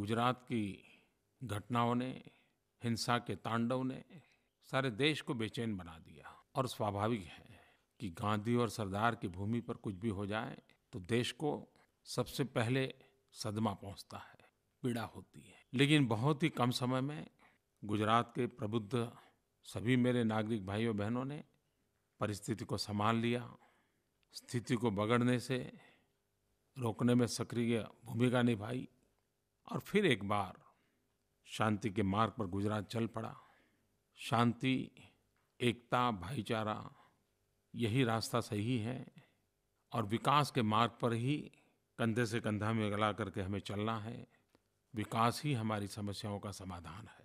गुजरात की घटनाओं ने हिंसा के तांडव ने सारे देश को बेचैन बना दिया और स्वाभाविक है कि गांधी और सरदार की भूमि पर कुछ भी हो जाए तो देश को सबसे पहले सदमा पहुंचता है पीड़ा होती है लेकिन बहुत ही कम समय में गुजरात के प्रबुद्ध सभी मेरे नागरिक भाइयों बहनों ने परिस्थिति को संभाल लिया स्थिति को बगड़ने से रोकने में सक्रिय भूमिका निभाई और फिर एक बार शांति के मार्ग पर गुजरात चल पड़ा शांति एकता भाईचारा यही रास्ता सही है और विकास के मार्ग पर ही कंधे से कंधा में गला करके हमें चलना है विकास ही हमारी समस्याओं का समाधान है